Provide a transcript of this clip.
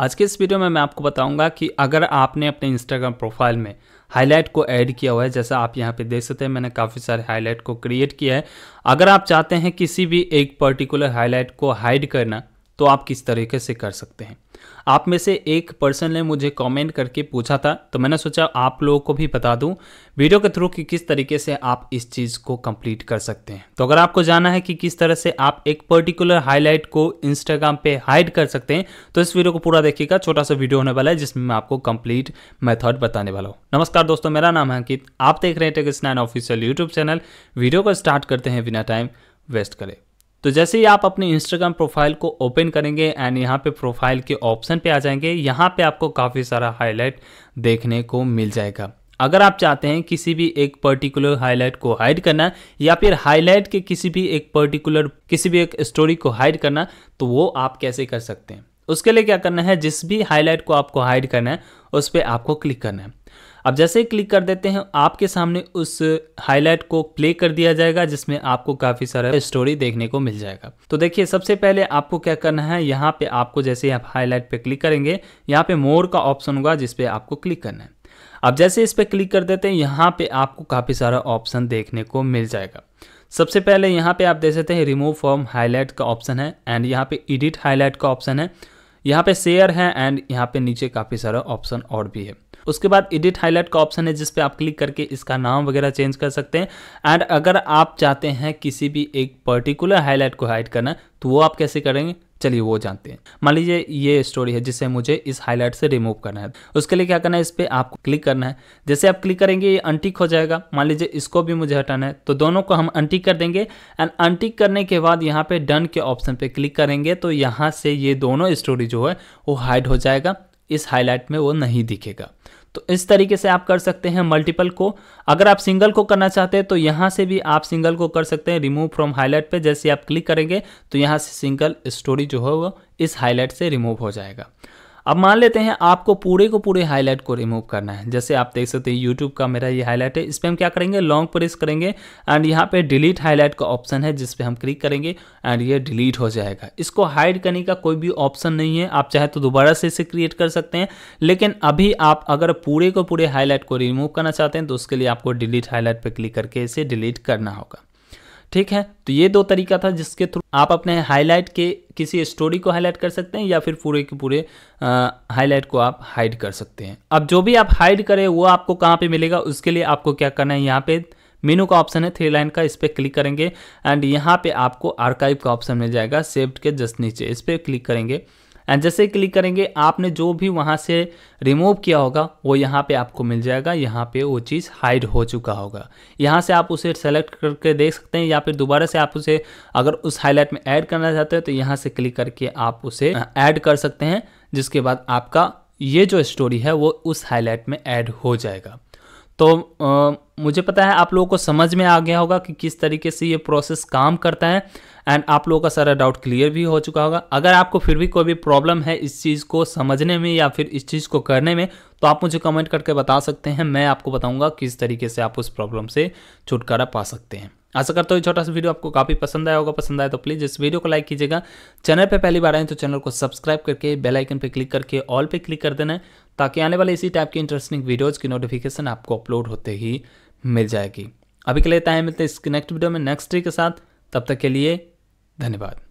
आज के इस वीडियो में मैं आपको बताऊंगा कि अगर आपने अपने इंस्टाग्राम प्रोफाइल में हाईलाइट को ऐड किया हुआ है जैसा आप यहाँ पे देख सकते हैं मैंने काफ़ी सारे हाईलाइट को क्रिएट किया है अगर आप चाहते हैं किसी भी एक पर्टिकुलर हाईलाइट को हाइड करना तो आप किस तरीके से कर सकते हैं आप में से एक पर्सन ने मुझे कमेंट करके पूछा था तो मैंने सोचा आप लोगों को भी बता दूं वीडियो के थ्रू कि किस तरीके से आप इस चीज़ को कंप्लीट कर सकते हैं तो अगर आपको जाना है कि किस तरह से आप एक पर्टिकुलर हाईलाइट को इंस्टाग्राम पे हाइड कर सकते हैं तो इस वीडियो को पूरा देखिएगा छोटा सा वीडियो होने वाला है जिसमें मैं आपको कंप्लीट मेथड बताने वाला हूँ नमस्कार दोस्तों मेरा नाम है अंकित आप देख रहे हैं Tex nine official YouTube channel video को स्टार्ट करते हैं बिना टाइम वेस्ट करें तो जैसे ही आप अपने इंस्टाग्राम प्रोफाइल को ओपन करेंगे एंड यहाँ पे प्रोफाइल के ऑप्शन पे आ जाएंगे यहाँ पे आपको काफ़ी सारा हाईलाइट देखने को मिल जाएगा अगर आप चाहते हैं किसी भी एक पर्टिकुलर हाईलाइट को हाइड करना या फिर हाईलाइट के किसी भी एक पर्टिकुलर किसी भी एक स्टोरी को हाइड करना तो वो आप कैसे कर सकते हैं उसके लिए क्या करना है जिस भी हाईलाइट को आपको हाइड करना है उस पर आपको क्लिक करना है अब जैसे ही क्लिक कर देते हैं आपके सामने उस हाईलाइट को प्ले कर दिया जाएगा जिसमें आपको काफ़ी सारा स्टोरी देखने को मिल जाएगा तो देखिए सबसे पहले आपको क्या करना है यहाँ पे आपको जैसे आप हाईलाइट पे क्लिक करेंगे यहाँ पे मोर का ऑप्शन होगा जिसपे आपको क्लिक करना है अब जैसे इस पर क्लिक कर देते हैं यहाँ पे आपको काफ़ी सारा ऑप्शन देखने को मिल जाएगा सबसे पहले यहाँ पे आप देख सकते हैं रिमूव फॉर्म हाईलाइट का ऑप्शन है एंड यहाँ पे एडिट हाईलाइट का ऑप्शन है यहाँ पे शेयर है एंड यहाँ पे नीचे काफ़ी सारा ऑप्शन और भी है उसके बाद एडिट हाईलाइट का ऑप्शन है जिस पर आप क्लिक करके इसका नाम वगैरह चेंज कर सकते हैं एंड अगर आप चाहते हैं किसी भी एक पर्टिकुलर हाईलाइट को हाइड करना तो वो आप कैसे करेंगे चलिए वो जानते हैं मान लीजिए ये स्टोरी है जिसे मुझे इस हाईलाइट से रिमूव करना है उसके लिए क्या करना है इस पर आपको क्लिक करना है जैसे आप क्लिक करेंगे ये अनटिक हो जाएगा मान लीजिए इसको भी मुझे हटाना है तो दोनों को हम अनटिक कर देंगे एंड अनटिक करने के बाद यहाँ पे डन के ऑप्शन पे क्लिक करेंगे तो यहाँ से ये दोनों स्टोरी जो है वो हाइड हो जाएगा इस हाईलाइट में वो नहीं दिखेगा तो इस तरीके से आप कर सकते हैं मल्टीपल को अगर आप सिंगल को करना चाहते हैं तो यहाँ से भी आप सिंगल को कर सकते हैं रिमूव फ्रॉम हाईलाइट पे जैसे आप क्लिक करेंगे तो यहाँ से सिंगल स्टोरी जो है वो इस हाईलाइट से रिमूव हो जाएगा अब मान लेते हैं आपको पूरे को पूरे हाईलाइट को रिमूव करना है जैसे आप देख सकते हैं यूट्यूब का मेरा ये हाईलाइट है इस पर हम क्या करेंगे लॉन्ग प्रेस करेंगे एंड यहाँ पे डिलीट हाईलाइट का ऑप्शन है जिस पर हम क्लिक करेंगे एंड ये डिलीट हो जाएगा इसको हाइड करने का कोई भी ऑप्शन नहीं है आप चाहे तो दोबारा से इसे क्रिएट कर सकते हैं लेकिन अभी आप अगर पूरे को पूरे हाईलाइट को रिमूव करना चाहते हैं तो उसके लिए आपको डिलीट हाईलाइट पर क्लिक करके इसे डिलीट करना होगा ठीक है तो ये दो तरीका था जिसके थ्रू आप अपने हाईलाइट के किसी स्टोरी को हाईलाइट कर सकते हैं या फिर पूरे के पूरे हाईलाइट को आप हाइड कर सकते हैं अब जो भी आप हाइड करें वो आपको कहाँ पे मिलेगा उसके लिए आपको क्या करना है यहाँ पे मेनू का ऑप्शन है थ्री लाइन का इस पर क्लिक करेंगे एंड यहाँ पे आपको आर्काइव का ऑप्शन मिल जाएगा सेव्ड के जस्ट नीचे इस पर क्लिक करेंगे एंड जैसे क्लिक करेंगे आपने जो भी वहाँ से रिमूव किया होगा वो यहाँ पे आपको मिल जाएगा यहाँ पे वो चीज़ हाइड हो चुका होगा यहाँ से आप उसे सेलेक्ट करके देख सकते हैं या फिर दोबारा से आप उसे अगर उस हाईलाइट में ऐड करना चाहते हो तो यहाँ से क्लिक करके आप उसे ऐड कर सकते हैं जिसके बाद आपका ये जो स्टोरी है वो उस हाईलाइट में ऐड हो जाएगा तो आ, मुझे पता है आप लोगों को समझ में आ गया होगा कि किस तरीके से ये प्रोसेस काम करता है एंड आप लोगों का सारा डाउट क्लियर भी हो चुका होगा अगर आपको फिर भी कोई भी प्रॉब्लम है इस चीज़ को समझने में या फिर इस चीज़ को करने में तो आप मुझे कमेंट करके बता सकते हैं मैं आपको बताऊँगा किस तरीके से आप उस प्रॉब्लम से छुटकारा पा सकते हैं आशा करता हूँ छोटा सा वीडियो आपको काफ़ी पसंद आया होगा पसंद आया तो प्लीज़ इस वीडियो को लाइक कीजिएगा चैनल पे पहली बार आए तो चैनल को सब्सक्राइब करके बेल आइकन पे क्लिक करके ऑल पे क्लिक कर देना ताकि आने वाले इसी टाइप की इंटरेस्टिंग वीडियोज़ की नोटिफिकेशन आपको अपलोड होते ही मिल जाएगी अभी के लिए टाइम मिलते हैं इस नेक्स्ट वीडियो में नेक्स्ट ट्री के साथ तब तक के लिए धन्यवाद